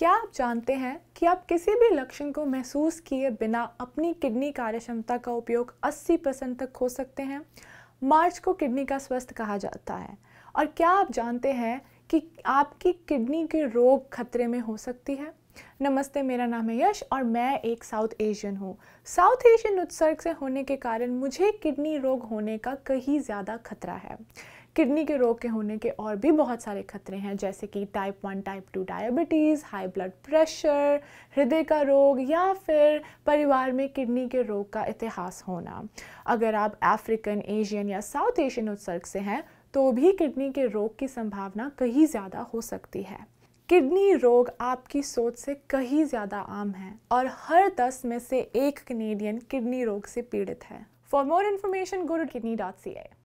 क्या आप जानते हैं कि आप किसी भी लक्षण को महसूस किए बिना अपनी किडनी कार्य क्षमता का उपयोग 80 परसेंट तक खो सकते हैं मार्च को किडनी का स्वस्थ कहा जाता है और क्या आप जानते हैं कि आपकी किडनी के रोग खतरे में हो सकती है नमस्ते मेरा नाम है यश और मैं एक साउथ एशियन हूँ साउथ एशियन उत्सर्ग से होने के कारण मुझे किडनी रोग होने का कहीं ज़्यादा खतरा है किडनी के रोग के होने के और भी बहुत सारे खतरे हैं जैसे कि type one type two diabetes high blood pressure हृदय का रोग या फिर परिवार में किडनी के रोग का इतिहास होना अगर आप अफ्रीकन एशियन या साउथ एशियन उत्सर्ग से हैं तो भी किडनी के रोग की संभावना कहीं ज़्यादा हो सकती है किडनी रोग आपकी सोच से कहीं ज़्यादा आम है और हर दस में से एक कनेडियन किडनी रोग से पीड़ित है for more information Guru kidney dot C I